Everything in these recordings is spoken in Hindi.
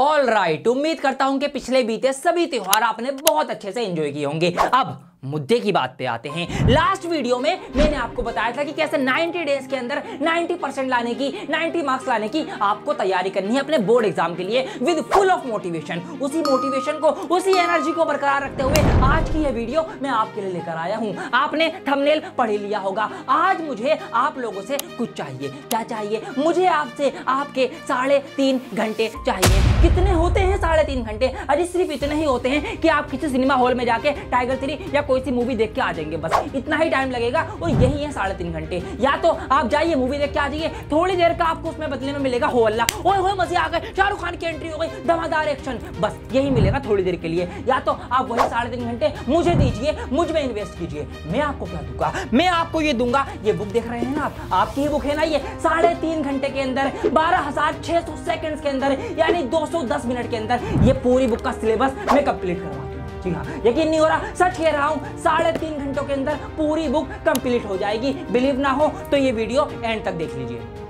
ऑल राइट उम्मीद करता हूं कि पिछले बीते सभी त्यौहार आपने बहुत अच्छे से एंजॉय किए होंगे अब मुद्दे की बात पे आते हैं लास्ट वीडियो में मैंने आपको बताया था कि कैसे 90 डेज के अंदर 90 परसेंट लाने की 90 मार्क्स लाने की आपको तैयारी करनी है अपने बोर्ड एग्जाम के लिए विद फुल ऑफ मोटिवेशन उसी मोटिवेशन को उसी एनर्जी को बरकरार रखते हुए आज की यह वीडियो मैं आपके लिए लेकर आया हूँ आपने थमनेल पढ़ लिया होगा आज मुझे आप लोगों से कुछ चाहिए क्या चाहिए मुझे आपसे आपके साढ़े घंटे चाहिए कितने होते हैं साढ़े घंटे अरे सिर्फ इतने ही होते हैं कि आप किसी सिनेमा हॉल में जाके टाइगर थ्री या कोई सी मूवी देख के आ जाएंगे बस इतना ही टाइम लगेगा और यही है साढ़े तीन घंटे या तो आप जाइए मूवी देख के आ जाइए थोड़ी देर का आपको उसमें बदले में मिलेगा हो अल्लाह ओए होए मजे आ गए शाहरुख खान की एंट्री हो गई धमादार एक्शन बस यही मिलेगा थोड़ी देर के लिए या तो आप वही साढ़े तीन घंटे मुझे दीजिए मुझ में इन्वेस्ट कीजिए मैं आपको क्या दूंगा मैं आपको ये दूंगा ये बुक देख रहे हैं ना आप आपकी ही बुक है ना ये साढ़े तीन घंटे के अंदर बारह हजार छह सौ सेकेंड के अंदर यानी दो सौ दस मिनट के अंदर ये पूरी बुक का सिलेबस मैं कंप्लीट करूंगा जी हाँ यकीन नहीं हो रहा सच कह रहा हूँ साढ़े तीन घंटों के अंदर पूरी बुक कंप्लीट हो जाएगी बिलीव ना हो तो ये वीडियो एंड तक देख लीजिए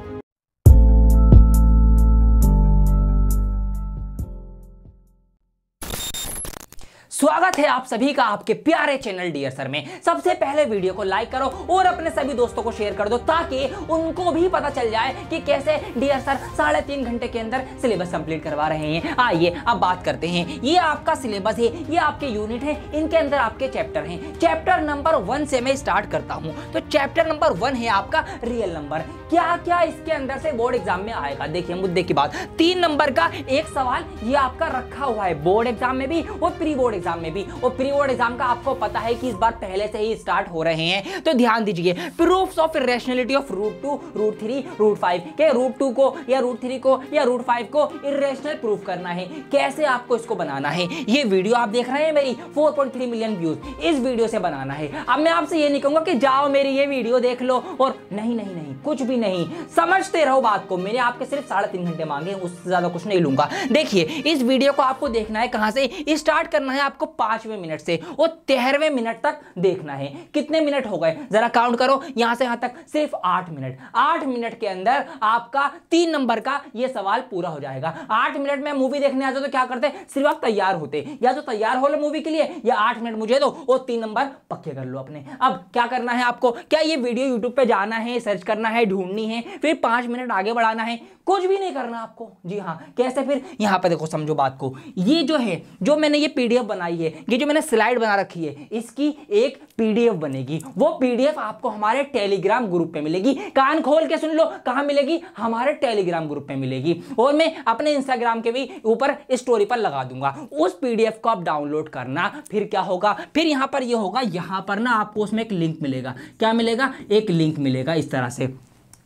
स्वागत है आप सभी का आपके प्यारे चैनल डियर सर में सबसे पहले वीडियो को लाइक करो और अपने सभी दोस्तों को शेयर कर दो ताकि उनको भी पता चल जाए कि कैसे डियर सर साढ़े तीन घंटे के अंदर सिलेबस कंप्लीट करवा रहे हैं आइए अब बात करते हैं ये आपका सिलेबस है ये आपके यूनिट है इनके अंदर आपके चैप्टर हैं चैप्टर नंबर वन से मैं स्टार्ट करता हूँ तो चैप्टर नंबर वन है आपका रियल नंबर क्या क्या इसके अंदर से बोर्ड एग्जाम में आएगा देखिए मुद्दे की बात तीन नंबर का एक सवाल ये आपका रखा हुआ है बोर्ड एग्जाम में भी और प्री बोर्ड एग्जाम एग्जाम में भी और प्री बोर्ड एग्जाम का आपको पता है कि इस बार पहले से ही स्टार्ट हो रहे हैं तो ध्यान दीजिए proof of irrationality of root two root three root five के रूट टू को या रूट थ्री को या रूट फाइव को इेशनल प्रूफ करना है कैसे आपको इसको बनाना है ये वीडियो आप देख रहे हैं मेरी 4.3 मिलियन व्यूज इस वीडियो से बनाना है अब मैं आपसे ये नहीं कहूंगा कि जाओ मेरी ये वीडियो देख लो और नहीं नहीं नहीं कुछ भी नहीं समझते रहो बात को मैंने आपके सिर्फ साढ़े तीन घंटे मांगे उससे ज्यादा कुछ नहीं लूंगा देखिए इस वीडियो को आपको देखना है कहां से स्टार्ट करना है आपको आपको पांचवें मिनट से वो तेरहवें मिनट तक देखना है कितने मिनट हो गए जरा काउंट करो यहां से यहां तक सिर्फ आठ मिनट आठ मिनट के अंदर आपका तीन नंबर का यह सवाल पूरा हो जाएगा आठ मिनट में मूवी देखने आते तो क्या करते सिर्फ आप तैयार होते या तो तैयार हो लो मूवी के लिए या आठ मिनट मुझे दो वो तीन नंबर पक्के कर लो अपने अब क्या करना है आपको क्या ये वीडियो यूट्यूब पे जाना है सर्च करना है ढूंढनी है फिर पांच मिनट आगे बढ़ाना है कुछ भी नहीं करना आपको जी हाँ कैसे फिर यहां पर देखो समझो बात को ये जो है जो मैंने ये पीडीएफ बना बनाई है ये जो मैंने स्लाइड बना रखी है इसकी एक पीडीएफ बनेगी वो पीडीएफ आपको हमारे टेलीग्राम ग्रुप पे मिलेगी कान खोल के सुन लो कहाँ मिलेगी हमारे टेलीग्राम ग्रुप पे मिलेगी और मैं अपने इंस्टाग्राम के भी ऊपर स्टोरी पर लगा दूंगा उस पीडीएफ को आप डाउनलोड करना फिर क्या होगा फिर यहाँ पर ये यह होगा यहाँ पर ना आपको उसमें एक लिंक मिलेगा क्या मिलेगा एक लिंक मिलेगा इस तरह से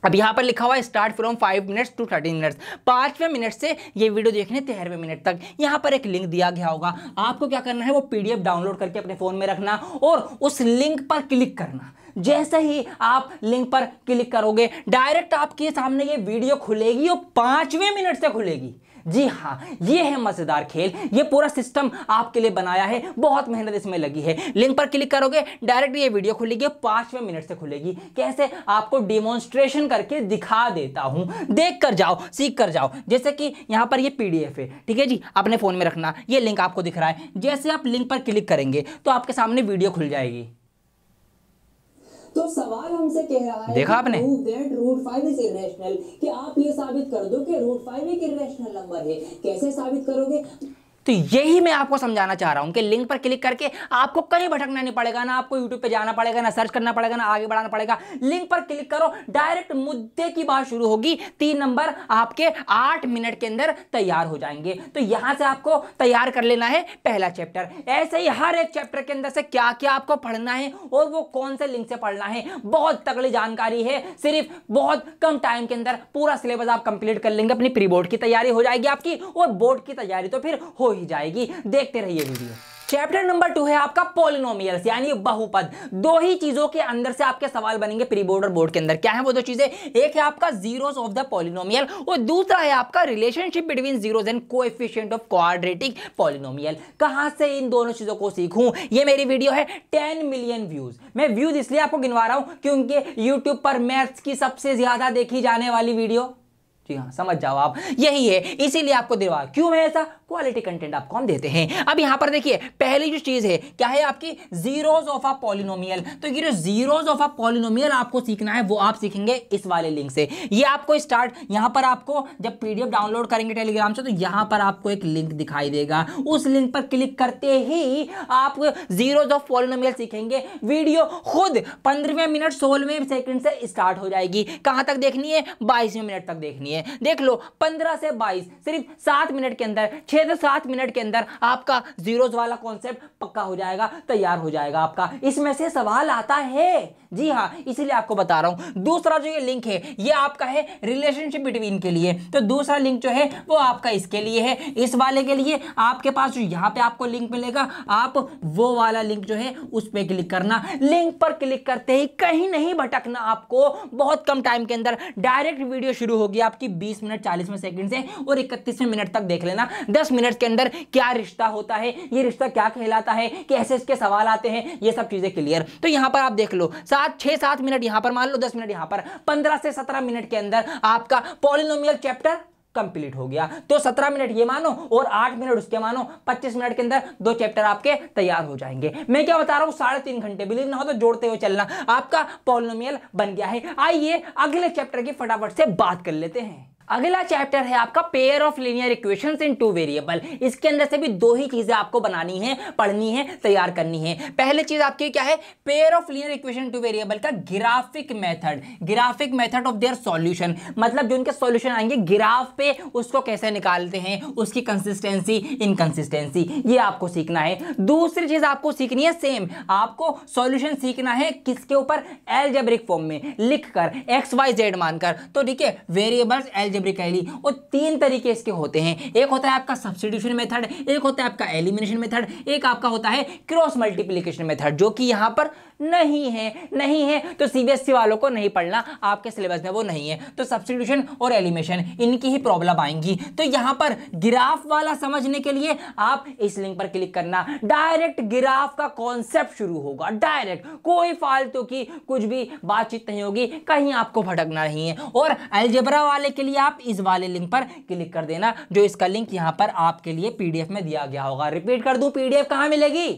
अब यहाँ पर लिखा हुआ है start from five minutes to thirteen minutes पाँचवें मिनट से ये वीडियो देखने तेरहवें मिनट तक यहाँ पर एक लिंक दिया गया होगा आपको क्या करना है वो पीडीएफ डाउनलोड करके अपने फ़ोन में रखना और उस लिंक पर क्लिक करना जैसे ही आप लिंक पर क्लिक करोगे डायरेक्ट आपके सामने ये वीडियो खुलेगी और पाँचवें मिनट से खुलेगी जी हाँ ये है मज़ेदार खेल ये पूरा सिस्टम आपके लिए बनाया है बहुत मेहनत इसमें लगी है लिंक पर क्लिक करोगे डायरेक्ट ये वीडियो खुलेगी पाँचवें मिनट से खुलेगी कैसे आपको डिमोन्स्ट्रेशन करके दिखा देता हूँ देख कर जाओ सीख कर जाओ जैसे कि यहाँ पर ये पी है ठीक है जी अपने फ़ोन में रखना ये लिंक आपको दिख रहा है जैसे आप लिंक पर क्लिक करेंगे तो आपके सामने वीडियो खुल जाएगी तो सवाल हमसे कह रहा है देखा आपने कि आप ये साबित कर दो कि रूट फाइव एक इरेशनल नंबर है कैसे साबित करोगे तो यही मैं आपको समझाना चाह रहा हूं कि लिंक पर क्लिक करके आपको कहीं भटकना नहीं पड़ेगा ना आपको यूट्यूब पर जाना पड़ेगा ना सर्च करना पड़ेगा ना आगे बढ़ाना पड़ेगा लिंक पर क्लिक करो डायरेक्ट मुद्दे की बात शुरू होगी तीन नंबर आपके आठ मिनट के अंदर तैयार हो जाएंगे तो यहां से आपको तैयार कर लेना है पहला चैप्टर ऐसे ही हर एक चैप्टर के अंदर से क्या क्या आपको पढ़ना है और वो कौन से लिंक से पढ़ना है बहुत तगड़ी जानकारी है सिर्फ बहुत कम टाइम के अंदर पूरा सिलेबस आप कंप्लीट कर लेंगे अपनी प्री बोर्ड की तैयारी हो जाएगी आपकी और बोर्ड की तैयारी तो फिर हो ही जाएगी देखते रहिए वीडियो चैप्टर नंबर टू है आपका पोलिनोमियल्स यानी बहुपद दो ही चीजों के अंदर से आपके सवाल बनेंगे प्री बोर्ड और बोर्ड के अंदर क्या है वो दो चीजें एक है आपका जीरोस ऑफ द पोलिनोमियल और दूसरा है आपका relationship between zeros and coefficient of quadratic polynomial कहां से इन दोनों चीजों को सीखूं ये मेरी वीडियो है टेन मिलियन व्यूज मैं व्यूज इसलिए आपको गिनवा रहा हूं क्योंकि यूट्यूब पर मैथ्स की सबसे ज्यादा देखी जाने वाली वीडियो जी हाँ समझ जाओ आप यही है इसीलिए आपको दिलवा क्यों मैं ऐसा क्वालिटी कंटेंट आपको हम देते हैं अब यहां पर देखिए पहली जो चीज़ है क्या है आपकी जीरोज ऑफ अ पॉलिनोमियल तो ये जो जीरोज ऑफ अ पॉलिनोमियल आपको सीखना है वो आप सीखेंगे इस वाले लिंक से ये आपको स्टार्ट यहां पर आपको जब पीडीएफ डाउनलोड करेंगे टेलीग्राम से तो यहां पर आपको एक लिंक दिखाई देगा उस लिंक पर क्लिक करते ही आप जीरोज ऑफ पॉलिनोमियल सीखेंगे वीडियो खुद पंद्रहवें मिनट सोलहवें सेकंड से स्टार्ट हो जाएगी कहां तक देखनी है बाईसवें मिनट तक देखनी है देख लो पंद्रह से बाईस सिर्फ सात मिनट के अंदर छः छः से सात मिनट के अंदर आपका जीरोज वाला कॉन्सेप्ट पक्का हो जाएगा तैयार हो जाएगा आपका इसमें से सवाल आता है जी हाँ इसीलिए आपको बता रहा हूँ दूसरा जो ये लिंक है ये आपका है रिलेशनशिप बिटवीन के लिए तो दूसरा लिंक जो है वो आपका इसके लिए है इस वाले के लिए आपके पास जो यहाँ पे आपको लिंक मिलेगा आप वो वाला लिंक जो है उस पर क्लिक करना लिंक पर क्लिक करते ही कहीं नहीं भटकना आपको बहुत कम टाइम के अंदर डायरेक्ट वीडियो शुरू होगी आपकी बीस मिनट चालीस मिनट सेकेंड से और इकतीसवें मिनट तक देख लेना दस दस मिनट के अंदर क्या रिश्ता होता है ये रिश्ता क्या कहलाता है कि ऐसे इसके सवाल आते हैं ये सब चीज़ें क्लियर तो यहां पर आप देख लो सात छह सात मिनट यहां पर मान लो दस मिनट यहां पर पंद्रह से सत्रह मिनट के अंदर आपका पॉलिनोमियल चैप्टर कंप्लीट हो गया तो 17 मिनट ये मानो और 8 मिनट उसके मानो 25 मिनट के अंदर दो चैप्टर आपके तैयार हो जाएंगे मैं क्या बता रहा हूं साढ़े तीन घंटे बिलीव ना हो तो जोड़ते हुए चलना आपका पॉलिनोमियल बन गया है आइए अगले चैप्टर की फटाफट से बात कर लेते हैं अगला चैप्टर है आपका pair of linear equation in two variable इसके अंदर से भी दो ही चीजें आपको बनानी है पढ़नी है तैयार करनी है पहले चीज आपकी क्या है pair of linear equation two variable का graphic method graphic method of their solution मतलब जो उनके सॉल्यूशन आएंगे ग्राफ पे उसको कैसे निकालते हैं उसकी कंसिस्टेंसी इनकंसिस्टेंसी ये आपको सीखना है दूसरी चीज आपको सीखनी है सेम आपको सॉल्यूशन सीखना है किसके ऊपर एलजेब्रिक फॉर्म में लिखकर एक्स वाई जेड मानकर तो ठीक है वेरिएबल्स एलजेब्रिक अलजेब्रिक कह ली और तीन तरीके इसके होते हैं एक होता है आपका सब्सिट्यूशन मेथड एक होता है आपका एलिमिनेशन मेथड एक आपका होता है क्रॉस मल्टीप्लीकेशन मेथड जो कि यहां पर नहीं है नहीं है तो सीबीएसई वालों को नहीं पढ़ना आपके सिलेबस में वो नहीं है तो सब्सटीट्यूशन और एलिमेशन इनकी ही प्रॉब्लम आएंगी तो यहाँ पर ग्राफ वाला समझने के लिए आप इस लिंक पर क्लिक करना डायरेक्ट ग्राफ का कॉन्सेप्ट शुरू होगा डायरेक्ट कोई फालतू की कुछ भी बातचीत नहीं होगी कहीं आपको भटकना नहीं है और एल्जेब्रा वाले के लिए आप इस वाले लिंक पर क्लिक कर देना जो इसका लिंक यहाँ पर आपके लिए पीडीएफ में दिया गया होगा रिपीट कर दू पीडीएफ कहाँ मिलेगी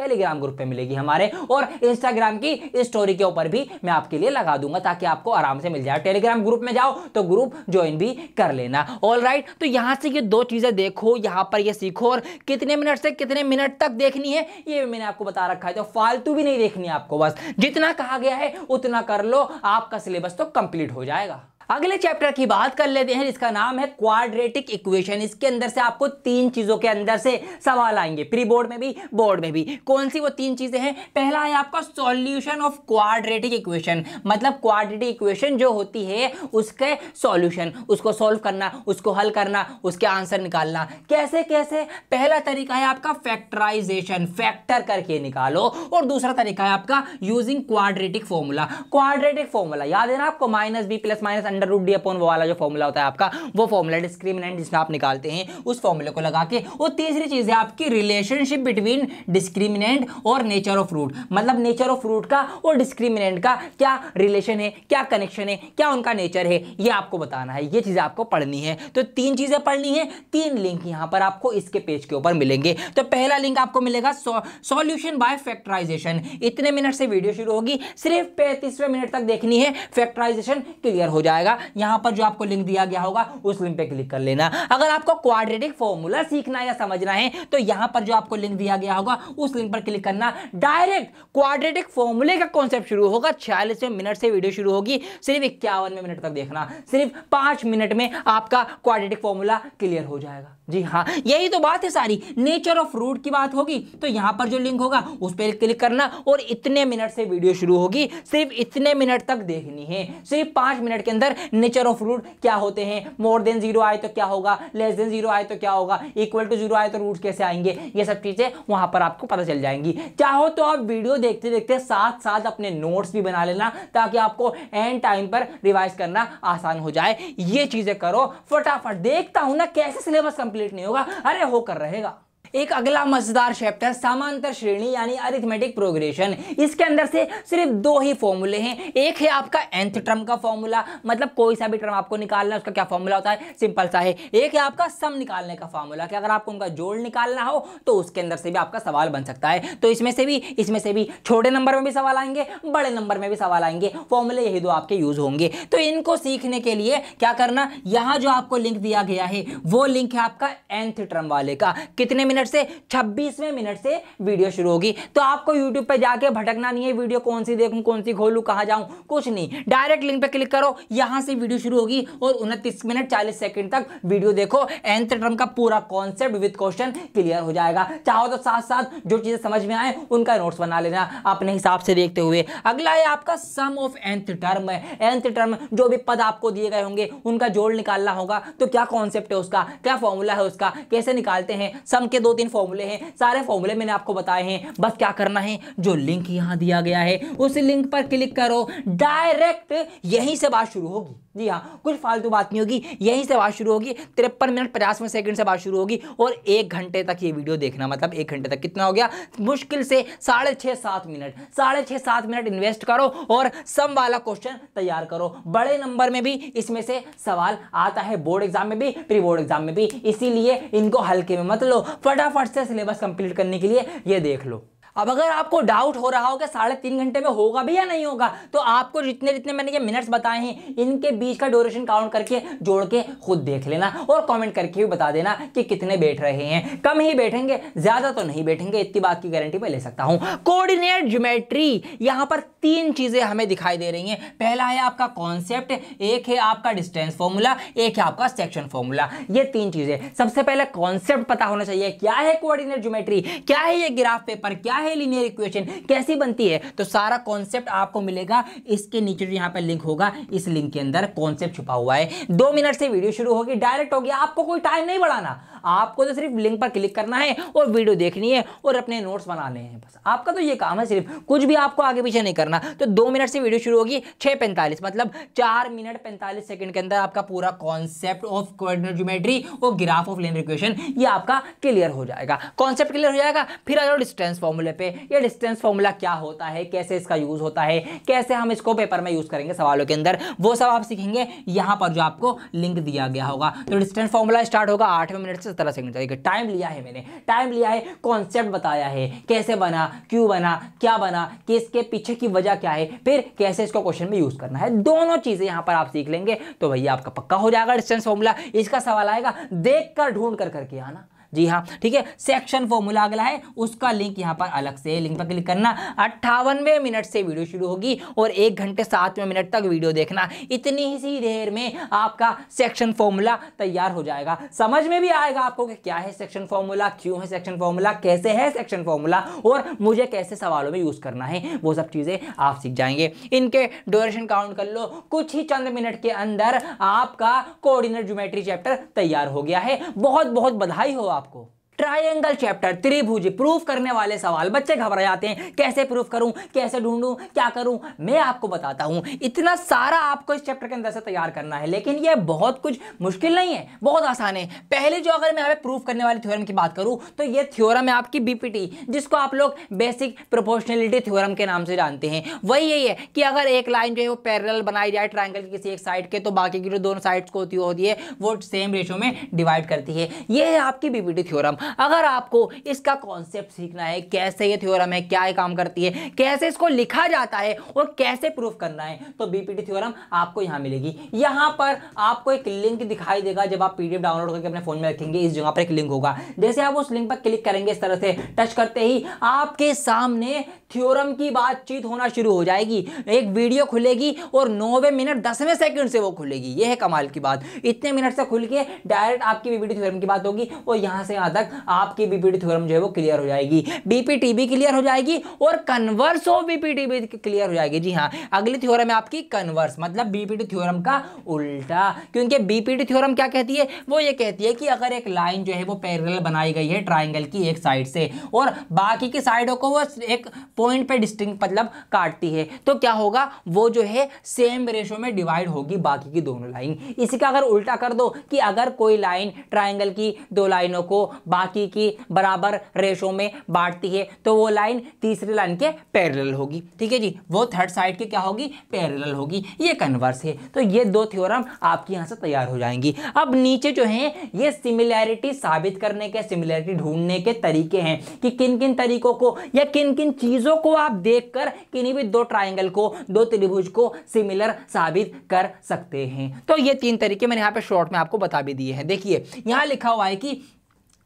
टेलीग्राम ग्रुप पे मिलेगी हमारे और इंस्टाग्राम की स्टोरी के ऊपर भी मैं आपके लिए लगा दूंगा ताकि आपको आराम से मिल जाए टेलीग्राम ग्रुप में जाओ तो ग्रुप ज्वाइन भी कर लेना ऑल राइट right, तो यहाँ से ये दो चीज़ें देखो यहाँ पर ये सीखो और कितने मिनट से कितने मिनट तक देखनी है ये भी मैंने आपको बता रखा है तो फालतू भी नहीं देखनी आपको बस जितना कहा गया है उतना कर लो आपका सिलेबस तो कंप्लीट हो जाएगा अगले चैप्टर की बात कर लेते हैं इसका नाम है क्वाड्रेटिक इक्वेशन इसके अंदर से आपको तीन चीज़ों के अंदर से सवाल आएंगे प्री बोर्ड में भी बोर्ड में भी कौन सी वो तीन चीज़ें हैं पहला है आपका सॉल्यूशन ऑफ क्वाड्रेटिक इक्वेशन मतलब क्वाड्रेटिक इक्वेशन जो होती है उसके सॉल्यूशन उसको सॉल्व करना उसको हल करना उसके आंसर निकालना कैसे कैसे पहला तरीका है आपका फैक्टराइजेशन फैक्टर करके निकालो और दूसरा तरीका है आपका using quadratic formula quadratic formula याद है ना आपको minus B plus minus under root D upon वो वाला जो फॉर्मूला होता है आपका वो फॉर्मूला डिस्क्रिमिनेंट जिसमें आप निकालते हैं उस फॉर्मूले को लगा के और तीसरी चीज़ है आपकी रिलेशनशिप बिटवीन डिस्क्रिमिनेंट और नेचर ऑफ रूट मतलब नेचर ऑफ रूट का और डिस्क्रिमिनेंट का क्या रिलेशन है क्या कनेक्शन है क्या उनका नेचर है ये आपको बताना है ये चीज आपको पढ़नी है तो तीन चीज़ें पढ़नी है तीन लिंक यहां पर आपको इसके पेज के ऊपर मिलेंगे तो पहला लिंक आपको मिलेगा सॉल्यूशन बाय फैक्टराइजेशन इतने मिनट से वीडियो शुरू होगी सिर्फ पैंतीसवें मिनट तक देखनी है फैक्टराइजेशन क्लियर हो जाएगा जाएगा यहां पर जो आपको लिंक दिया गया होगा उस लिंक पे क्लिक कर लेना अगर आपको क्वाड्रेटिक फॉर्मूला सीखना या समझना है तो यहां पर जो आपको लिंक दिया गया होगा उस लिंक पर क्लिक करना डायरेक्ट क्वाड्रेटिक फॉर्मूले का कॉन्सेप्ट शुरू होगा छियालीस मिनट से वीडियो शुरू होगी सिर्फ इक्यावन मिनट तक देखना सिर्फ पांच मिनट में आपका क्वाड्रेटिक फॉर्मूला क्लियर हो जाएगा जी हाँ यही तो बात है सारी नेचर ऑफ रूट की बात होगी तो यहां पर जो लिंक होगा उस पर क्लिक करना और इतने मिनट से वीडियो शुरू होगी सिर्फ इतने मिनट तक देखनी है सिर्फ पांच मिनट के अंदर नेचर ऑफ रूट क्या होते हैं मोर देन जीरो आए तो क्या होगा लेस देन जीरो आए तो क्या होगा इक्वल टू जीरो आए तो रूट कैसे आएंगे ये सब चीज़ें वहां पर आपको पता चल जाएंगी चाहो तो आप वीडियो देखते देखते साथ साथ अपने नोट्स भी बना लेना ताकि आपको एंड टाइम पर रिवाइज करना आसान हो जाए ये चीज़ें करो फटाफट देखता हूँ ना कैसे सिलेबस कंप्लीट नहीं होगा अरे होकर रहेगा एक अगला मजेदार चैप्टर समांतर श्रेणी यानी अरिथमेटिक प्रोग्रेशन इसके अंदर से सिर्फ दो ही फॉर्मूले हैं एक है आपका एंथ टर्म का फॉर्मूला मतलब कोई सा भी टर्म आपको निकालना है उसका क्या फॉर्मूला होता है सिंपल सा है एक है आपका सम निकालने का फॉर्मूला कि अगर आपको उनका जोड़ निकालना हो तो उसके अंदर से भी आपका सवाल बन सकता है तो इसमें से भी इसमें से भी छोटे नंबर में भी सवाल आएंगे बड़े नंबर में भी सवाल आएंगे फॉर्मूले यही दो आपके यूज होंगे तो इनको सीखने के लिए क्या करना यहाँ जो आपको लिंक दिया गया है वो लिंक है आपका एंथ टर्म वाले का कितने मिनट मिनट से छब्बीसवें मिनट से वीडियो शुरू होगी तो आपको यूट्यूब पर जाके भटकना नहीं है वीडियो कौन सी देखूँ कौन सी खोलूँ कहाँ जाऊँ कुछ नहीं डायरेक्ट लिंक पर क्लिक करो यहाँ से वीडियो शुरू होगी और उनतीस मिनट चालीस सेकेंड तक वीडियो देखो एंथ टर्म का पूरा कॉन्सेप्ट विद क्वेश्चन क्लियर हो जाएगा चाहो तो साथ साथ जो चीज़ें समझ में आए उनका नोट्स बना लेना अपने हिसाब से देखते हुए अगला है आपका सम ऑफ एंथ टर्म है एंथ टर्म जो भी पद आपको दिए गए होंगे उनका जोड़ निकालना होगा तो क्या कॉन्सेप्ट है उसका क्या फॉर्मूला है उसका कैसे निकालते हैं सम के दो दो तीन फॉर्मूले हैं सारे फॉर्मूले मैंने आपको बताए हैं बस क्या करना है जो लिंक यहां दिया गया है उस लिंक पर क्लिक करो डायरेक्ट यहीं से बात शुरू होगी जी हाँ कुछ फालतू बात नहीं होगी यहीं से बात शुरू होगी तिरपन मिनट पचासवें सेकंड से बात शुरू होगी और एक घंटे तक ये वीडियो देखना मतलब एक घंटे तक कितना हो गया मुश्किल से साढ़े छः सात मिनट साढ़े छः सात मिनट इन्वेस्ट करो और सम वाला क्वेश्चन तैयार करो बड़े नंबर में भी इसमें से सवाल आता है बोर्ड एग्जाम में भी प्री बोर्ड एग्जाम में भी इसीलिए इनको हल्के में मत लो फट फटाफट से सिलेबस कंप्लीट करने के लिए ये देख लो अब अगर आपको डाउट हो रहा हो कि साढ़े तीन घंटे में होगा भी या नहीं होगा तो आपको जितने जितने मैंने ये मिनट्स बताए हैं इनके बीच का ड्यूरेशन काउंट करके जोड़ के खुद देख लेना और कमेंट करके भी बता देना कि कितने बैठ रहे हैं कम ही बैठेंगे ज़्यादा तो नहीं बैठेंगे इतनी बात की गारंटी मैं ले सकता हूँ कोऑर्डिनेट ज्योमेट्री यहाँ पर तीन चीज़ें हमें दिखाई दे रही हैं पहला है आपका कॉन्सेप्ट एक है आपका डिस्टेंस फॉर्मूला एक है आपका सेक्शन फॉर्मूला ये तीन चीज़ें सबसे पहले कॉन्सेप्ट पता होना चाहिए क्या है कोऑर्डिनेट ज्योमेट्री क्या है ये ग्राफ पेपर क्या क्या है लीनियर इक्वेशन कैसी बनती है तो सारा कॉन्सेप्ट आपको मिलेगा इसके नीचे जो यहाँ पर लिंक होगा इस लिंक के अंदर कॉन्सेप्ट छुपा हुआ है दो मिनट से वीडियो शुरू होगी डायरेक्ट होगी आपको कोई टाइम नहीं बढ़ाना आपको तो सिर्फ लिंक पर क्लिक करना है और वीडियो देखनी है और अपने नोट्स बनाने हैं बस आपका तो ये काम है सिर्फ कुछ भी आपको आगे पीछे नहीं करना तो दो मिनट से वीडियो शुरू होगी छः पैंतालीस मतलब चार मिनट पैंतालीस सेकंड के अंदर आपका पूरा कॉन्सेप्ट ऑफ कोऑर्डिनेट ज्योमेट्री और ग्राफ ऑफ लेनर इक्वेशन ये आपका क्लियर हो जाएगा कॉन्सेप्ट क्लियर हो जाएगा फिर आ जाओ डिस्टेंस फॉर्मूले फॉर्मूले पे ये डिस्टेंस फॉर्मूला क्या होता है कैसे इसका यूज़ होता है कैसे हम इसको पेपर में यूज़ करेंगे सवालों के अंदर वो सब आप सीखेंगे यहां पर जो आपको लिंक दिया गया होगा तो डिस्टेंस फॉर्मूला स्टार्ट होगा आठवें मिनट से सत्रह सेकंड तक टाइम लिया है मैंने टाइम लिया है कॉन्सेप्ट बताया है कैसे बना क्यों बना क्या बना किसके पीछे की वजह क्या है फिर कैसे इसको क्वेश्चन में यूज़ करना है दोनों चीज़ें यहां पर आप सीख लेंगे तो भैया आपका पक्का हो जाएगा डिस्टेंस फॉर्मूला इसका सवाल आएगा देख कर ढूंढ कर करके आना जी हाँ ठीक है सेक्शन फॉर्मूला अगला है उसका लिंक यहाँ पर अलग से लिंक पर क्लिक करना अट्ठावनवे मिनट से वीडियो शुरू होगी और एक घंटे सातवें मिनट तक वीडियो देखना इतनी ही सी देर में आपका सेक्शन फॉर्मूला तैयार हो जाएगा समझ में भी आएगा आपको कि क्या है सेक्शन फॉर्मूला क्यों है सेक्शन फॉर्मूला कैसे है सेक्शन फॉर्मूला और मुझे कैसे सवालों में यूज़ करना है वो सब चीज़ें आप सीख जाएंगे इनके ड्यूरेशन काउंट कर लो कुछ ही चंद मिनट के अंदर आपका कोऑर्डिनेट ज्योमेट्री चैप्टर तैयार हो गया है बहुत बहुत बधाई हो आप आपको ट्रायंगल चैप्टर त्रिभुज प्रूफ करने वाले सवाल बच्चे घबरा जाते हैं कैसे प्रूफ करूं कैसे ढूंढूं क्या करूं मैं आपको बताता हूं इतना सारा आपको इस चैप्टर के अंदर से तैयार करना है लेकिन यह बहुत कुछ मुश्किल नहीं है बहुत आसान है पहले जो अगर मैं प्रूफ करने वाली थ्योरम की बात करूँ तो ये थ्योरम है आपकी बीपीटी जिसको आप लोग बेसिक प्रोपोर्शनलिटी थ्योरम के नाम से जानते हैं वही यही है कि अगर एक लाइन जो है वो पैरल बनाई जाए ट्राइंगल की किसी एक साइड के तो बाकी की जो दोनों साइड्स को होती होती है वो सेम रेशो में डिवाइड करती है ये है आपकी बीपीटी थ्योरम अगर आपको इसका कॉन्सेप्ट सीखना है कैसे ये थ्योरम है क्या ये काम करती है कैसे इसको लिखा जाता है और कैसे प्रूफ करना है तो बीपीटी थ्योरम आपको यहाँ मिलेगी यहाँ पर आपको एक लिंक दिखाई देगा जब आप पीडीएफ डाउनलोड करके अपने फोन में रखेंगे इस जगह पर एक लिंक होगा जैसे आप उस लिंक पर क्लिक करेंगे इस तरह से टच करते ही आपके सामने थ्योरम की बातचीत होना शुरू हो जाएगी एक वीडियो खुलेगी और नौवे मिनट दसवें सेकंड से वो खुलेगी ये है कमाल की बात इतने मिनट से खुल के डायरेक्ट आपकी वीडियो थ्योरम की बात होगी और यहाँ से यहाँ तक आपकी बीपीटी थ्योरम जो है वो क्लियर हो जाएगी बीपीटी भी क्लियर हो जाएगी और कन्वर्स ऑफ बीपीटी भी क्लियर हो जाएगी जी हाँ अगली थ्योरम है आपकी कन्वर्स मतलब बीपीटी थ्योरम का उल्टा क्योंकि बीपीटी थ्योरम क्या कहती है वो ये कहती है कि अगर एक लाइन जो है वो पैरल बनाई गई है ट्राइंगल की एक साइड से और बाकी की साइडों को वो एक पॉइंट पे डिस्टिंग मतलब काटती है तो क्या होगा वो जो है सेम रेशो में डिवाइड होगी बाकी की दोनों लाइन इसी का अगर उल्टा कर दो कि अगर कोई लाइन ट्राइंगल की दो लाइनों को बाकी बाकी की बराबर रेशो में बांटती है तो वो लाइन तीसरी लाइन के पैरेलल होगी ठीक है जी वो थर्ड साइड के क्या होगी पैरेलल होगी ये कन्वर्स है तो ये दो थ्योरम आपकी यहाँ से तैयार हो जाएंगी अब नीचे जो है ये सिमिलैरिटी साबित करने के सिमिलैरिटी ढूंढने के तरीके हैं कि किन किन तरीकों को या किन किन चीज़ों को आप देख कर किन्हीं भी दो ट्राइंगल को दो त्रिभुज को सिमिलर साबित कर सकते हैं तो ये तीन तरीके मैंने यहाँ पे शॉर्ट में आपको बता भी दिए हैं देखिए यहाँ लिखा हुआ है कि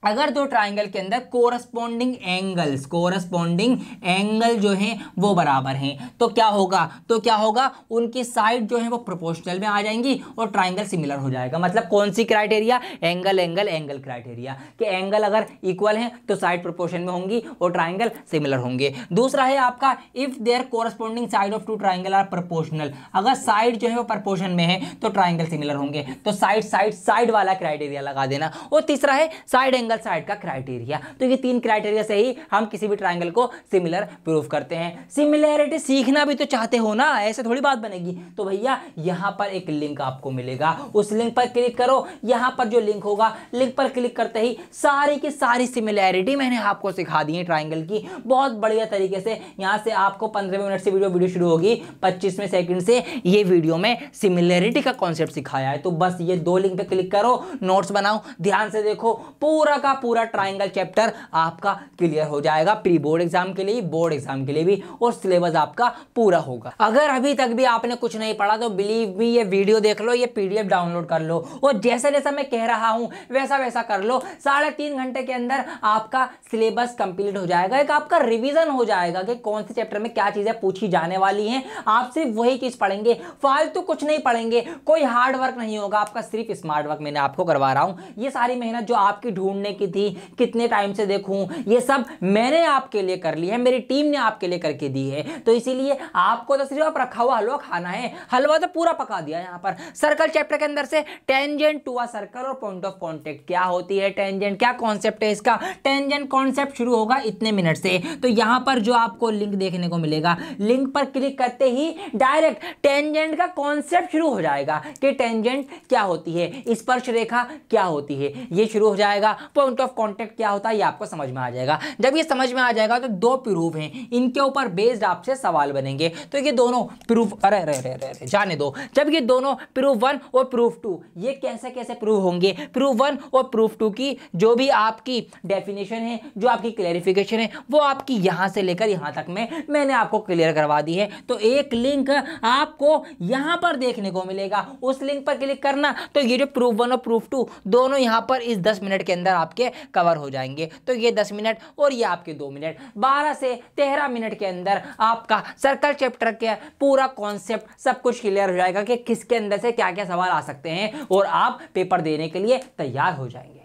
अगर दो ट्राइंगल के अंदर कोरस्पोंडिंग एंगल्स कोरस्पोंडिंग एंगल जो हैं वो बराबर हैं तो क्या होगा तो क्या होगा उनकी साइड जो है वो प्रोपोर्शनल में आ जाएंगी और ट्राइंगल सिमिलर हो जाएगा मतलब कौन सी criteria angle angle angle criteria कि एंगल अगर इक्वल है तो साइड प्रोपोर्शन में होंगी और ट्राइंगल सिमिलर होंगे दूसरा है आपका if there corresponding side of two triangle are proportional अगर साइड जो है वो प्रपोर्शन में है तो ट्राइंगल सिमिलर होंगे तो साइड साइड साइड वाला क्राइटेरिया लगा देना और तीसरा है साइड एंगल सिंगल साइड का क्राइटेरिया तो ये तीन क्राइटेरिया से ही हम किसी भी ट्राइंगल को सिमिलर प्रूव करते हैं सिमिलैरिटी सीखना भी तो चाहते हो ना ऐसे थोड़ी बात बनेगी तो भैया यहाँ पर एक लिंक आपको मिलेगा उस लिंक पर क्लिक करो यहाँ पर जो लिंक होगा लिंक पर क्लिक करते ही सारी की सारी सिमिलैरिटी मैंने आपको सिखा दी है ट्राइंगल की बहुत बढ़िया तरीके से यहाँ से आपको पंद्रह मिनट से वीडियो वीडियो शुरू होगी पच्चीसवें सेकेंड से ये वीडियो में सिमिलैरिटी का कॉन्सेप्ट सिखाया है तो बस ये दो लिंक पर क्लिक करो नोट्स बनाओ ध्यान से देखो पूरा का पूरा ट्राइंगल चैप्टर आपका क्लियर हो जाएगा प्री बोर्ड एग्जाम के लिए बोर्ड एग्जाम के लिए भी और सिलेबस आपका पूरा होगा अगर अभी तक भी आपने कुछ नहीं पढ़ा तो बिलीव मी ये वीडियो देख लो ये पीडीएफ डाउनलोड कर लो और जैसे जैसा मैं कह रहा हूँ वैसा वैसा कर लो साढ़े तीन घंटे के अंदर आपका सिलेबस कंप्लीट हो जाएगा एक आपका रिविजन हो जाएगा कि कौन से चैप्टर में क्या चीज़ें पूछी जाने वाली हैं आप सिर्फ वही चीज़ पढ़ेंगे फालतू तो कुछ नहीं पढ़ेंगे कोई हार्ड वर्क नहीं होगा आपका सिर्फ स्मार्ट वर्क मैंने आपको करवा रहा हूं ये सारी मेहनत जो आपकी ढूंढने की थी कितने टाइम से देखूं ये सब मैंने आपके लिए कर ली है मेरी टीम ने आपके लिए करके दी है तो इसीलिए आपको तो सिर्फ आप रखा हुआ हलवा खाना है हलवा तो पूरा पका दिया यहाँ पर सर्कल चैप्टर के अंदर से टेंजेंट टू आ सर्कल और पॉइंट ऑफ कॉन्टेक्ट क्या होती है टेंजेंट क्या कॉन्सेप्ट है इसका टेंजेंट कॉन्सेप्ट शुरू होगा इतने मिनट से तो यहाँ पर जो आपको लिंक देखने को मिलेगा लिंक पर क्लिक करते ही डायरेक्ट टेंजेंट का कॉन्सेप्ट शुरू हो जाएगा कि टेंजेंट क्या होती है स्पर्श रेखा क्या होती है ये शुरू हो जाएगा पॉइंट ऑफ कॉन्टेक्ट क्या होता है ये आपको समझ में आ जाएगा जब ये समझ में आ जाएगा तो दो प्रूफ हैं इनके ऊपर बेस्ड आपसे सवाल बनेंगे तो ये दोनों प्रूफ अरे रे रे रे जाने दो जब ये दोनों प्रूफ वन और प्रूफ टू ये कैसे कैसे प्रूफ होंगे प्रूफ वन और प्रूफ टू की जो भी आपकी डेफिनेशन है जो आपकी क्लैरिफिकेशन है वो आपकी यहाँ से लेकर यहाँ तक में मैंने आपको क्लियर करवा दी है तो एक लिंक आपको यहाँ पर देखने को मिलेगा उस लिंक पर क्लिक करना तो ये जो प्रूफ वन और प्रूफ टू दोनों यहाँ पर इस दस मिनट के अंदर आपके कवर हो जाएंगे तो ये दस मिनट और ये आपके दो मिनट बारह से तेरह मिनट के अंदर आपका सर्कल चैप्टर के पूरा कॉन्सेप्ट सब कुछ क्लियर हो जाएगा कि किसके अंदर से क्या क्या सवाल आ सकते हैं और आप पेपर देने के लिए तैयार हो जाएंगे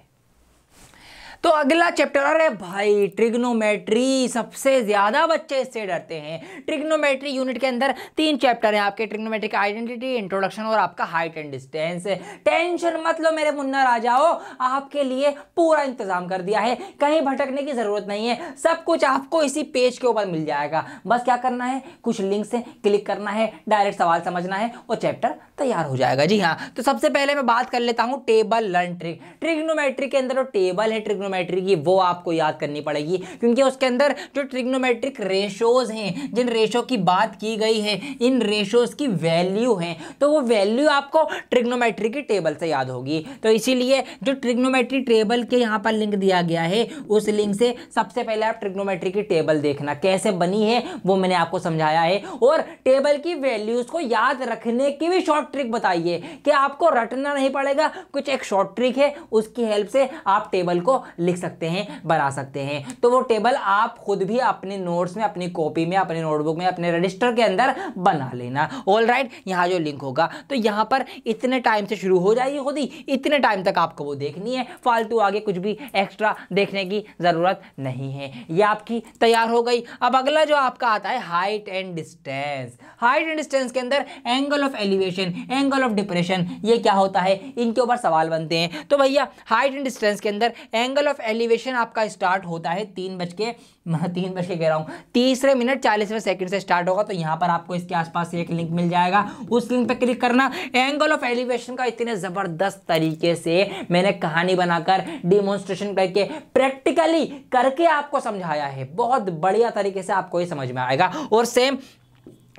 तो अगला चैप्टर अरे भाई ट्रिग्नोमेट्री सबसे ज़्यादा बच्चे इससे डरते हैं ट्रिग्नोमेट्री यूनिट के अंदर तीन चैप्टर हैं आपके ट्रिग्नोमेट्री का आइडेंटिटी इंट्रोडक्शन और आपका हाइट एंड डिस्टेंस टेंशन मत लो मेरे मुन्ना राजाओ आपके लिए पूरा इंतजाम कर दिया है कहीं भटकने की ज़रूरत नहीं है सब कुछ आपको इसी पेज के ऊपर मिल जाएगा बस क्या करना है कुछ लिंक से क्लिक करना है डायरेक्ट सवाल समझना है और चैप्टर तैयार हो जाएगा जी हाँ तो सबसे पहले मैं बात कर लेता हूँ टेबल लर्न ट्रिक ट्रिग्नोमेट्री के अंदर टेबल है ट्रिग्नो ट्रिग्नोमेट्री की वो आपको याद करनी पड़ेगी क्योंकि उसके अंदर जो ट्रिग्नोमेट्रिक रेशोज़ हैं जिन रेशो की बात की गई है इन रेशोज़ की वैल्यू है तो वो वैल्यू आपको ट्रिग्नोमेट्री की टेबल से याद होगी तो इसीलिए जो ट्रिग्नोमेट्री टेबल के यहाँ पर लिंक दिया गया है उस लिंक से सबसे पहले आप ट्रिग्नोमेट्री की टेबल देखना कैसे बनी है वो मैंने आपको समझाया है और टेबल की वैल्यूज़ को याद रखने की भी शॉर्ट ट्रिक बताइए कि आपको रटना नहीं पड़ेगा कुछ एक शॉर्ट ट्रिक है उसकी हेल्प से आप टेबल को लिख सकते हैं बना सकते हैं तो वो टेबल आप खुद भी अपने नोट्स में अपनी कॉपी में अपने नोटबुक में अपने रजिस्टर के अंदर बना लेना ऑल राइट यहाँ जो लिंक होगा तो यहाँ पर इतने टाइम से शुरू हो जाएगी खुद ही इतने टाइम तक आपको वो देखनी है फालतू आगे कुछ भी एक्स्ट्रा देखने की ज़रूरत नहीं है ये आपकी तैयार हो गई अब अगला जो आपका आता है height and distance height and distance के अंदर angle of elevation angle of depression ये क्या होता है इनके ऊपर सवाल बनते हैं तो भैया हाइट एंड डिस्टेंस के अंदर एंगल ऑफ एलिवेशन आपका स्टार्ट होता है तीन बज के तीन बज के कह रहा हूँ तीसरे मिनट चालीसवें सेकंड से स्टार्ट होगा तो यहाँ पर आपको इसके आसपास एक लिंक मिल जाएगा उस लिंक पर क्लिक करना एंगल ऑफ एलिवेशन का इतने ज़बरदस्त तरीके से मैंने कहानी बनाकर डिमोन्स्ट्रेशन करके प्रैक्टिकली करके आपको समझाया है बहुत बढ़िया तरीके से आपको ये समझ में आएगा और सेम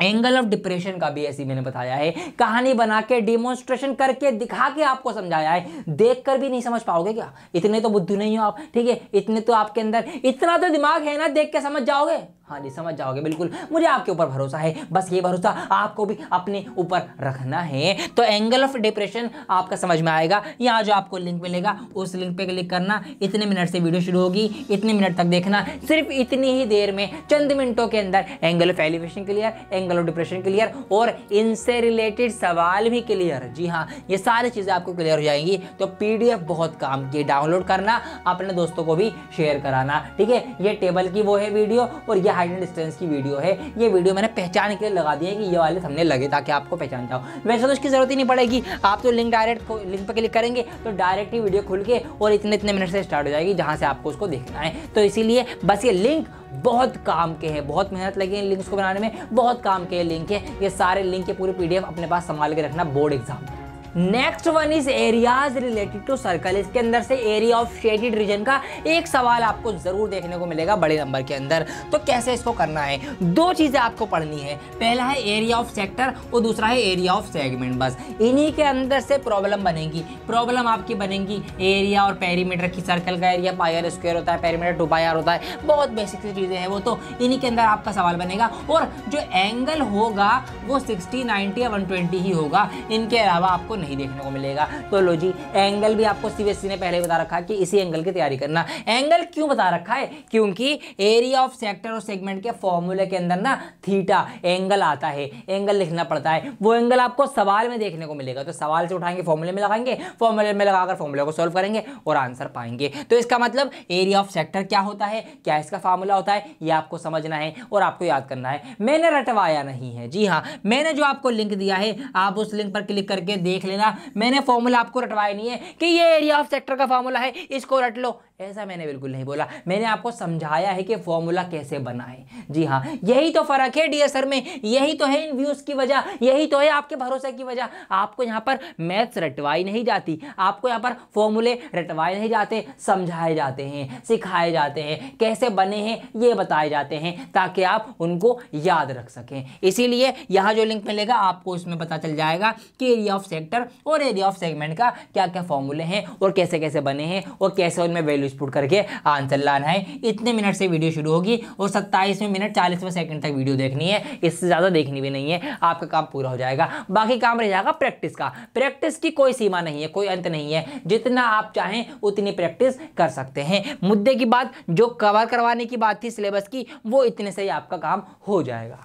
एंगल ऑफ डिप्रेशन का भी ऐसी मैंने बताया है कहानी बना के डिमोन्स्ट्रेशन करके दिखा के आपको समझाया है देख कर भी नहीं समझ पाओगे क्या इतने तो बुद्धू नहीं हो आप ठीक है इतने तो आपके अंदर इतना तो दिमाग है ना देख के समझ जाओगे हाँ जी समझ जाओगे बिल्कुल मुझे आपके ऊपर भरोसा है बस ये भरोसा आपको भी अपने ऊपर रखना है तो एंगल ऑफ डिप्रेशन आपका समझ में आएगा यहाँ जो आपको लिंक मिलेगा उस लिंक पे क्लिक करना इतने मिनट से वीडियो शुरू होगी इतने मिनट तक देखना सिर्फ इतनी ही देर में चंद मिनटों के अंदर angle of elevation clear angle of depression clear और इनसे रिलेटेड सवाल भी क्लियर जी हाँ ये सारी चीज़ें आपको क्लियर हो जाएंगी तो पी बहुत काम की डाउनलोड करना अपने दोस्तों को भी शेयर कराना ठीक है ये टेबल की वो है वीडियो और यह एंड डिस्टेंस की वीडियो है ये वीडियो मैंने पहचान के लिए लगा दी है कि ये वाले हमने लगे ताकि आपको पहचान जाओ वैसे तो उसकी ज़रूरत ही नहीं पड़ेगी आप तो लिंक डायरेक्ट लिंक पर क्लिक करेंगे तो डायरेक्ट ही वीडियो खुल के और इतने इतने मिनट से स्टार्ट हो जाएगी जहाँ से आपको उसको देखना है तो इसीलिए बस ये लिंक बहुत काम के हैं बहुत मेहनत लगी है लिंक्स को बनाने में बहुत काम के लिंक है ये सारे लिंक के पूरे पीडीएफ अपने पास संभाल के रखना बोर्ड एग्जाम में next one is areas related to circle इसके अंदर से एरिया ऑफ शेडेड रीजन का एक सवाल आपको जरूर देखने को मिलेगा बड़े नंबर के अंदर तो कैसे इसको करना है दो चीज़ें आपको पढ़नी है पहला है एरिया ऑफ सेक्टर और दूसरा है एरिया ऑफ सेगमेंट बस इन्हीं के अंदर से प्रॉब्लम बनेगी प्रॉब्लम आपकी बनेगी एरिया और पेरीमीटर की सर्कल का एरिया पायर स्क्वायर होता है पेरीमीटर टू पायर होता है बहुत बेसिक सी चीज़ें हैं वो तो इन्हीं के अंदर आपका सवाल बनेगा और जो एंगल होगा वो सिक्सटी नाइन्टी या वन ही होगा इनके अलावा आपको नहीं देखने को मिलेगा तो लो जी एंगल भी आपको सीबीएसई e ने पहले बता रखा है कि इसी एंगल की तैयारी करना एंगल क्यों बता रखा है क्योंकि एरिया ऑफ सेक्टर और सेगमेंट के फॉर्मूले के अंदर ना थीटा एंगल आता है एंगल लिखना पड़ता है वो एंगल आपको सवाल में देखने को मिलेगा तो सवाल से उठाएंगे फॉर्मूले में लगाएंगे फॉर्मूले में लगाकर फॉर्मूले को सोल्व करेंगे और आंसर पाएंगे तो इसका मतलब एरिया ऑफ सेक्टर क्या होता है क्या इसका फॉर्मूला होता है यह आपको समझना है और आपको याद करना है मैंने रटवाया नहीं है जी हाँ मैंने जो आपको लिंक दिया है आप उस लिंक पर क्लिक करके देख लेना मैंने फॉर्मूला आपको रटवाया नहीं है कि ये एरिया ऑफ सेक्टर का फॉर्मूला है इसको रट लो ऐसा मैंने बिल्कुल नहीं बोला मैंने आपको समझाया है कि फॉर्मूला कैसे बनाए जी हाँ यही तो फ़र्क है डी सर में यही तो है इन व्यूज़ की वजह यही तो है आपके भरोसे की वजह आपको यहाँ पर मैथ्स रटवाई नहीं जाती आपको यहाँ पर फॉर्मूले रटवाए नहीं जाते समझाए जाते हैं सिखाए जाते हैं कैसे बने हैं ये बताए जाते हैं ताकि आप उनको याद रख सकें इसीलिए यहाँ जो लिंक मिलेगा आपको उसमें पता चल जाएगा कि एरिया ऑफ सेक्टर और एरिया ऑफ सेगमेंट का क्या क्या फॉर्मूले हैं और कैसे कैसे बने हैं और कैसे उनमें वैल्यू वैल्यूज पुट करके आंसर लाना है इतने मिनट से वीडियो शुरू होगी और सत्ताईसवें मिनट चालीसवें सेकंड तक वीडियो देखनी है इससे ज़्यादा देखनी भी नहीं है आपका काम पूरा हो जाएगा बाकी काम रह जाएगा प्रैक्टिस का प्रैक्टिस की कोई सीमा नहीं है कोई अंत नहीं है जितना आप चाहें उतनी प्रैक्टिस कर सकते हैं मुद्दे की बात जो कवर करवाने की बात थी सिलेबस की वो इतने से ही आपका काम हो जाएगा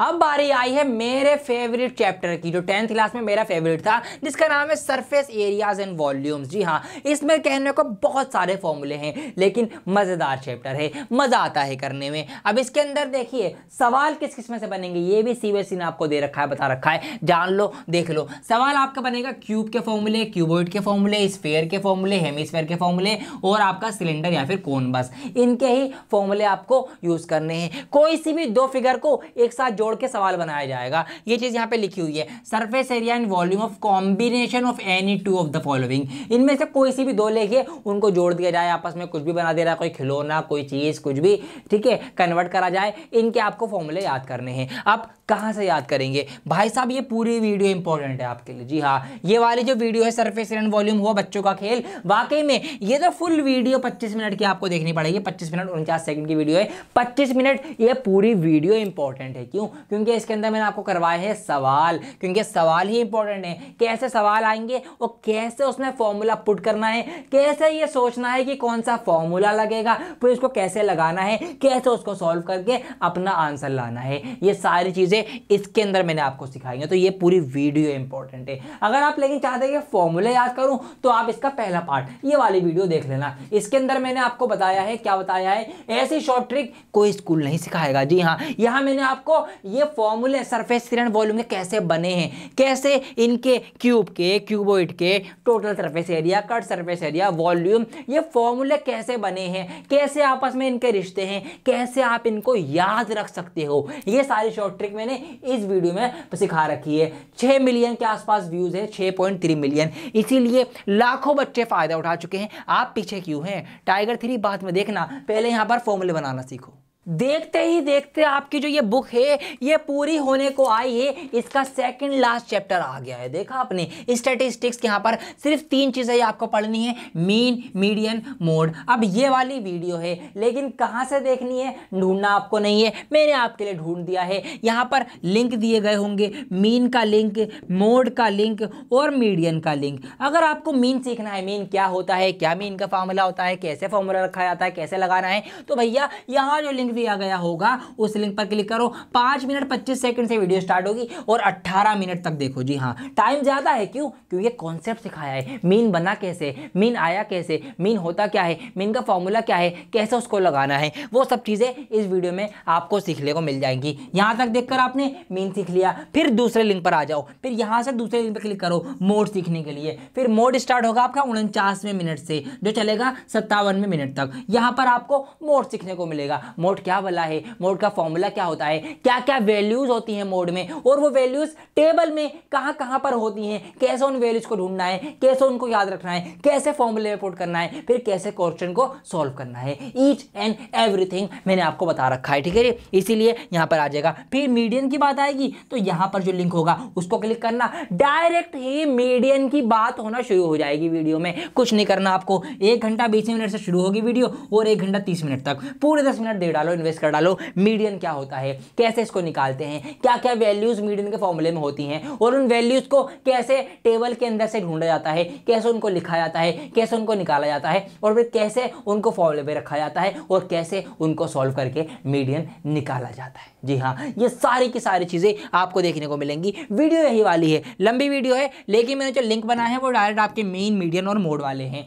अब बारी आई है मेरे फेवरेट चैप्टर की जो टेंथ क्लास में मेरा फेवरेट था जिसका नाम है सरफेस एरियाज एंड वॉल्यूम्स जी हाँ इसमें कहने को बहुत सारे फॉर्मूले हैं लेकिन मज़ेदार चैप्टर है मज़ा आता है करने में अब इसके अंदर देखिए सवाल किस किस्म से बनेंगे ये भी सी e ने आपको दे रखा है बता रखा है जान लो देख लो सवाल आपका बनेगा क्यूब के फॉर्मूले क्यूबोइड के फॉर्मूले स्पेयर के फॉर्मूले हेमिस्फेयर के फॉर्मूले और आपका सिलेंडर या फिर कौन बस इनके ही फॉर्मूले आपको यूज़ करने हैं कोई सी भी दो फिगर को एक साथ जोड़ के सवाल बनाया जाएगा ये चीज़ यहाँ पे लिखी हुई है surface area and volume of combination of any two of the following इनमें से कोई सी भी दो लेके उनको जोड़ दिया जाए आपस में कुछ भी बना दे रहा कोई खिलौना कोई चीज़ कुछ भी ठीक है कन्वर्ट करा जाए इनके आपको फॉर्मूले याद करने हैं आप कहाँ से याद करेंगे भाई साहब ये पूरी वीडियो इंपॉर्टेंट है आपके लिए जी हाँ ये वाली जो वीडियो है सरफेस एरिया एंड वॉल्यूम हुआ बच्चों का खेल वाकई में ये तो फुल वीडियो पच्चीस मिनट की आपको देखनी पड़ेगी पच्चीस मिनट उनचास सेकंड की वीडियो है पच्चीस मिनट ये पूरी वीडियो इंपॉर्टेंट है क्यों क्योंकि इसके अंदर मैंने आपको करवाए हैं सवाल क्योंकि सवाल ही इंपॉर्टेंट है कैसे सवाल आएंगे और कैसे उसमें फॉर्मूला पुट करना है कैसे ये सोचना है कि कौन सा फॉर्मूला लगेगा फिर उसको कैसे लगाना है कैसे उसको सॉल्व करके अपना आंसर लाना है ये सारी चीज़ें इसके अंदर मैंने आपको सिखाई हैं तो ये पूरी वीडियो इंपॉर्टेंट है अगर आप लेकिन चाहते हैं कि फॉर्मूला याद करूँ तो आप इसका पहला पार्ट ये वाली वीडियो देख लेना इसके अंदर मैंने आपको बताया है क्या बताया है ऐसी शॉर्ट ट्रिक कोई स्कूल नहीं सिखाएगा जी हाँ यहाँ मैंने आपको ये फॉर्मूले सरफेस करंट वॉल्यूम के कैसे बने हैं कैसे इनके क्यूब के क्यूबोइड के total surface area curved surface area volume ये फॉर्मूले कैसे बने हैं कैसे आपस में इनके रिश्ते हैं कैसे आप इनको याद रख सकते हो ये सारी शॉर्ट ट्रिक मैंने इस वीडियो में सिखा रखी है छः मिलियन के आसपास व्यूज़ है छः पॉइंट थ्री मिलियन इसीलिए लाखों बच्चे फ़ायदा उठा चुके हैं आप पीछे क्यों हैं टाइगर थ्री बाद में देखना पहले यहाँ पर फॉर्मूले बनाना सीखो देखते ही देखते आपकी जो ये बुक है ये पूरी होने को आई है इसका सेकंड लास्ट चैप्टर आ गया है देखा आपने स्टेटिस्टिक्स के यहाँ पर सिर्फ तीन चीज़ें आपको पढ़नी है मीन मीडियन मोड अब ये वाली वीडियो है लेकिन कहाँ से देखनी है ढूंढना आपको नहीं है मैंने आपके लिए ढूंढ दिया है यहाँ पर लिंक दिए गए होंगे मीन का लिंक मोड का लिंक और मीडियन का लिंक अगर आपको मीन सीखना है मीन क्या होता है क्या मीन का फॉर्मूला होता है कैसे फार्मूला रखा जाता है कैसे लगाना है तो भैया यहाँ जो लिंक लिंक दिया गया होगा उस लिंक पर क्लिक करो पांच मिनट पच्चीस सेकंड से वीडियो स्टार्ट होगी और अट्ठारह मिनट तक देखो जी हाँ टाइम ज़्यादा है क्यों क्योंकि कॉन्सेप्ट सिखाया है मीन बना कैसे मीन आया कैसे मीन होता क्या है मीन का फॉर्मूला क्या है कैसे उसको लगाना है वो सब चीज़ें इस वीडियो में आपको सीखने को मिल जाएंगी यहां तक देखकर आपने मीन सीख लिया फिर दूसरे लिंक पर आ जाओ फिर यहां से दूसरे लिंक पर क्लिक करो मोड सीखने के लिए फिर मोड स्टार्ट होगा आपका उनचासवें मिनट से जो चलेगा सत्तावनवे मिनट तक यहां पर आपको मोड सीखने को मिलेगा मोड क्या वाला है मोड का फॉर्मूला क्या होता है क्या क्या वैल्यूज होती हैं मोड में और वो वैल्यूज टेबल में कहाँ कहाँ पर होती हैं कैसे उन वैल्यूज को ढूंढना है कैसे उनको याद रखना है कैसे फॉर्मूले में पुट करना है फिर कैसे क्वेश्चन को सॉल्व करना है ईच एंड एवरी मैंने आपको बता रखा है ठीक है इसीलिए यहाँ पर आ जाएगा फिर मीडियन की बात आएगी तो यहाँ पर जो लिंक होगा उसको क्लिक करना डायरेक्ट ही मीडियन की बात होना शुरू हो जाएगी वीडियो में कुछ नहीं करना आपको एक घंटा बीस मिनट से शुरू होगी वीडियो और एक घंटा तीस मिनट तक पूरे दस मिनट दे डालो डालो इन्वेस्ट कर डालो मीडियन क्या होता है कैसे इसको निकालते हैं क्या क्या वैल्यूज मीडियन के फॉर्मूले में होती हैं और उन वैल्यूज को कैसे टेबल के अंदर से ढूंढा जाता है कैसे उनको लिखा जाता है कैसे उनको निकाला जाता है और फिर कैसे उनको फॉर्मूले में रखा जाता है और कैसे उनको सॉल्व करके मीडियन निकाला जाता है जी हाँ ये सारी की सारी चीज़ें आपको देखने को मिलेंगी वीडियो यही वाली है लंबी वीडियो है लेकिन मैंने जो लिंक बनाया है वो डायरेक्ट आपके मेन मीडियन और मोड वाले हैं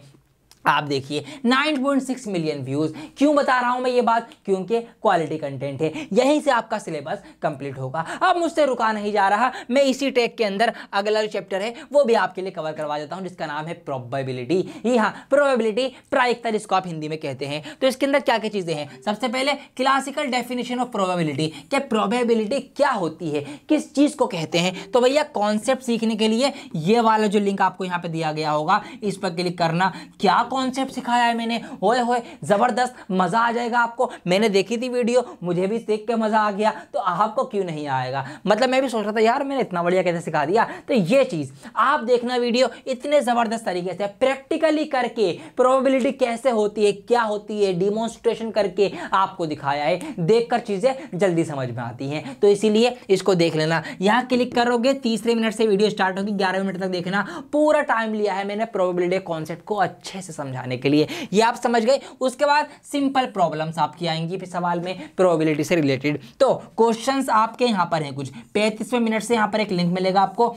आप देखिए 9.6 मिलियन व्यूज़ क्यों बता रहा हूं मैं ये बात क्योंकि क्वालिटी कंटेंट है यहीं से आपका सिलेबस कंप्लीट होगा अब मुझसे रुका नहीं जा रहा मैं इसी टैग के अंदर अगला जो चैप्टर है वो भी आपके लिए कवर करवा देता हूं जिसका नाम है प्रोबेबिलिटी जी हाँ प्रोबेबिलिटी प्रायिकता जिसको आप हिंदी में कहते हैं तो इसके अंदर क्या क्या चीज़ें हैं सबसे पहले क्लासिकल डेफिनेशन ऑफ प्रोबेबिलिटी क्या प्रोबेबिलिटी क्या होती है किस चीज़ को कहते हैं तो भैया कॉन्सेप्ट सीखने के लिए ये वाला जो लिंक आपको यहाँ पर दिया गया होगा इस पर क्लिक करना क्या कॉन्सेप्ट सिखाया है मैंने होए होए ज़बरदस्त मज़ा आ जाएगा आपको मैंने देखी थी वीडियो मुझे भी देख के मज़ा आ गया तो आपको क्यों नहीं आएगा मतलब मैं भी सोच रहा था यार मैंने इतना बढ़िया कैसे सिखा दिया तो ये चीज़ आप देखना वीडियो इतने ज़बरदस्त तरीके से प्रैक्टिकली करके प्रोबेबिलिटी कैसे होती है क्या होती है डिमोन्स्ट्रेशन करके आपको दिखाया है देखकर चीज़ें जल्दी समझ में आती हैं तो इसीलिए इसको देख लेना यहाँ क्लिक करोगे तीसरे मिनट से वीडियो स्टार्ट होगी ग्यारह मिनट तक देखना पूरा टाइम लिया है मैंने प्रोबेबिलिटी कॉन्सेप्ट को अच्छे से समझ समझाने के लिए ये आप समझ गए उसके बाद सिंपल प्रॉब्लम्स आपकी आएंगी फिर सवाल में प्रोबेबिलिटी से रिलेटेड तो क्वेश्चन आपके यहाँ पर हैं कुछ पैंतीसवें मिनट से यहाँ पर एक लिंक मिलेगा आपको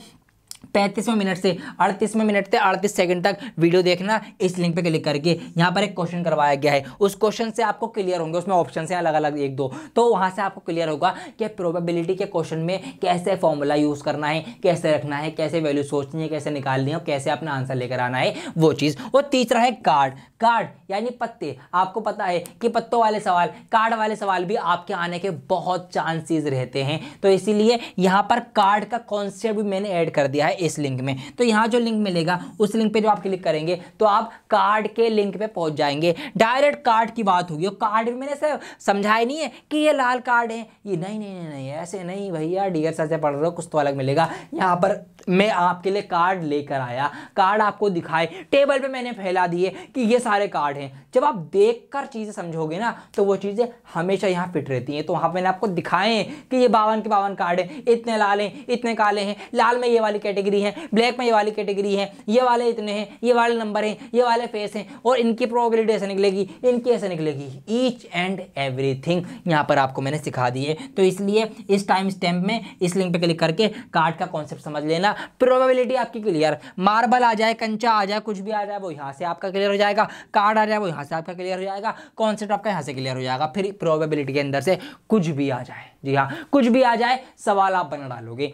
पैंतीसवें मिनट से अड़तीसवें मिनट से अड़तीस सेकंड तक वीडियो देखना इस लिंक पे क्लिक करके यहाँ पर एक क्वेश्चन करवाया गया है उस क्वेश्चन से आपको क्लियर होंगे उसमें ऑप्शन से अलग अलग एक दो तो वहाँ से आपको क्लियर होगा कि प्रोबेबिलिटी के क्वेश्चन में कैसे फॉर्मूला यूज़ करना है कैसे रखना है कैसे वैल्यू सोचनी है कैसे निकालनी है कैसे अपना आंसर लेकर आना है वो चीज़ और तीसरा है कार्ड कार्ड यानी पत्ते आपको पता है कि पत्तों वाले सवाल कार्ड वाले सवाल भी आपके आने के बहुत चांसेज रहते हैं तो इसीलिए यहाँ पर कार्ड का कॉन्सेप्ट भी मैंने ऐड कर दिया है इस लिंक में तो यहां जो लिंक मिलेगा उस लिंक पे जो आप क्लिक करेंगे तो आप कार्ड के लिंक पे पहुंच जाएंगे डायरेक्ट कार्ड की बात होगी कार्ड भी मैंने समझाया नहीं है कि ये लाल कार्ड है ये नहीं नहीं नहीं, नहीं ऐसे नहीं भैया डियर सर से पढ़ रहे हो कुछ तो अलग मिलेगा यहां पर मैं आपके लिए कार्ड लेकर आया कार्ड आपको दिखाए टेबल पे मैंने फैला दिए कि ये सारे कार्ड हैं जब आप देखकर चीज़ें समझोगे ना तो वो चीज़ें हमेशा यहाँ फिट रहती हैं तो वहाँ मैंने आपको दिखाए कि ये बावन के बावन कार्ड है इतने लाल हैं इतने काले हैं लाल में ये वाली कैटेगरी कैटेगरी है ब्लैक में ये वाली कैटेगरी है ये वाले इतने हैं ये वाले नंबर हैं ये वाले फेस हैं और इनकी प्रोबेबिलिटी ऐसे निकलेगी इनकी ऐसे निकलेगी ईच एंड एवरीथिंग यहाँ पर आपको मैंने सिखा दी है तो इसलिए इस टाइम स्टैम्प में इस लिंक पर क्लिक करके कार्ड का कॉन्सेप्ट समझ लेना प्रोबेबिलिटी आपकी क्लियर मार्बल आ जाए कंचा आ जाए कुछ भी आ जाए वो यहाँ से आपका क्लियर हो जाएगा कार्ड आ जाए वो यहाँ से आपका क्लियर हो जाएगा कॉन्सेप्ट आपका यहाँ से क्लियर हो जाएगा फिर प्रोबेबिलिटी के अंदर से कुछ भी आ जाए जी हाँ कुछ भी आ जाए सवाल आप बना डालोगे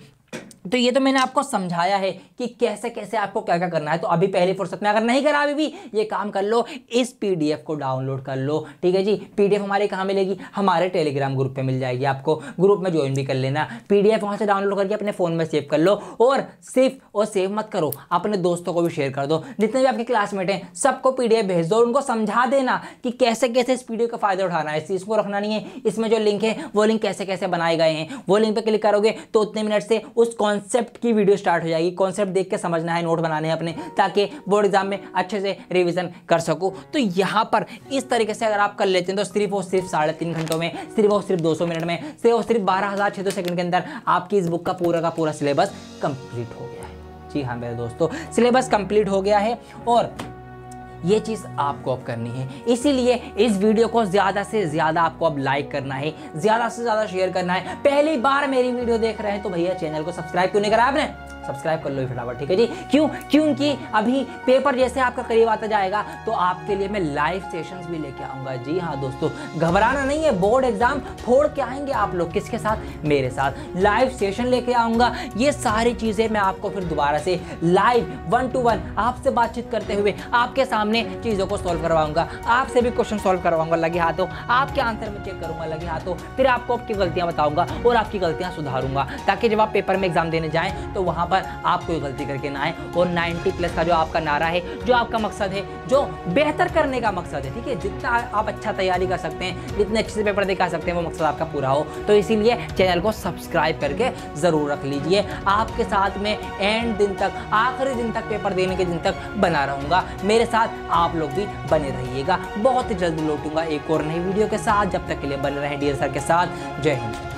तो ये तो मैंने आपको समझाया है कि कैसे कैसे आपको क्या क्या करना है तो अभी पहले फुर्सत में अगर नहीं करा अभी भी ये काम कर लो इस पीडीएफ को डाउनलोड कर लो ठीक है जी पीडीएफ हमारे कहाँ मिलेगी हमारे टेलीग्राम ग्रुप पे मिल जाएगी आपको ग्रुप में ज्वाइन भी कर लेना पीडीएफ वहाँ से डाउनलोड करके अपने फ़ोन में सेव कर लो और सिर्फ और सेव मत करो अपने दोस्तों को भी शेयर कर दो जितने भी आपके क्लासमेट हैं सबको पी भेज दो उनको समझा देना कि कैसे कैसे इस पी का फ़ायदा उठाना है इस चीज़ को रखना नहीं है इसमें जो लिंक है वो लिंक कैसे कैसे बनाए गए हैं वो लिंक पर क्लिक करोगे तो उतने मिनट से उस उस कॉन्सेप्ट की वीडियो स्टार्ट हो जाएगी कॉन्सेप्ट देख के समझना है नोट बनाने हैं अपने ताकि बोर्ड एग्जाम में अच्छे से रिविज़न कर सको तो यहाँ पर इस तरीके से अगर आप कर लेते हैं तो सिर्फ और सिर्फ साढ़े तीन घंटों में सिर्फ और सिर्फ दो मिनट में सिर्फ और सिर्फ बारह हज़ार छः सौ सेकंड के अंदर आपकी इस बुक का पूरा का पूरा सिलेबस कंप्लीट हो गया है जी हाँ मेरे दोस्तों सिलेबस कंप्लीट हो गया है और ये चीज़ आपको अब करनी है इसीलिए इस वीडियो को ज़्यादा से ज़्यादा आपको अब लाइक करना है ज़्यादा से ज़्यादा शेयर करना है पहली बार मेरी वीडियो देख रहे हैं तो भैया चैनल को सब्सक्राइब क्यों नहीं करा आपने सब्सक्राइब कर लो फटाफट ठीक है जी क्यों क्योंकि अभी पेपर जैसे आपका करीब आता जाएगा तो आपके लिए मैं लाइव सेशन भी लेके आऊँगा जी हाँ दोस्तों घबराना नहीं है बोर्ड एग्जाम फोड़ के आएंगे आप लोग किसके साथ मेरे साथ लाइव सेशन लेके आऊँगा ये सारी चीज़ें मैं आपको फिर दोबारा से लाइव वन टू वन आपसे बातचीत करते हुए आपके सामने चीज़ों को सॉल्व करवाऊंगा आपसे भी क्वेश्चन सॉल्व करवाऊंगा लगे हाथों आपके आंसर में चेक करूंगा लगे हाथों फिर आपको आपकी गलतियाँ बताऊंगा और आपकी गलतियाँ सुधारूंगा ताकि जब आप पेपर में एग्जाम देने जाएँ तो वहाँ पर पर आप कोई गलती करके ना आए और 90 प्लस का जो आपका नारा है जो आपका मकसद है जो बेहतर करने का मकसद है ठीक है जितना आप अच्छा तैयारी कर सकते हैं जितने अच्छे से पेपर दिखा सकते हैं वो मकसद आपका पूरा हो तो इसीलिए चैनल को सब्सक्राइब करके ज़रूर रख लीजिए आपके साथ में एंड दिन तक आखिरी दिन तक पेपर देने के दिन तक बना रहूँगा मेरे साथ आप लोग भी बने रहिएगा बहुत जल्द लौटूंगा एक और नई वीडियो के साथ जब तक के लिए बने रहें डी सर के साथ जय हिंद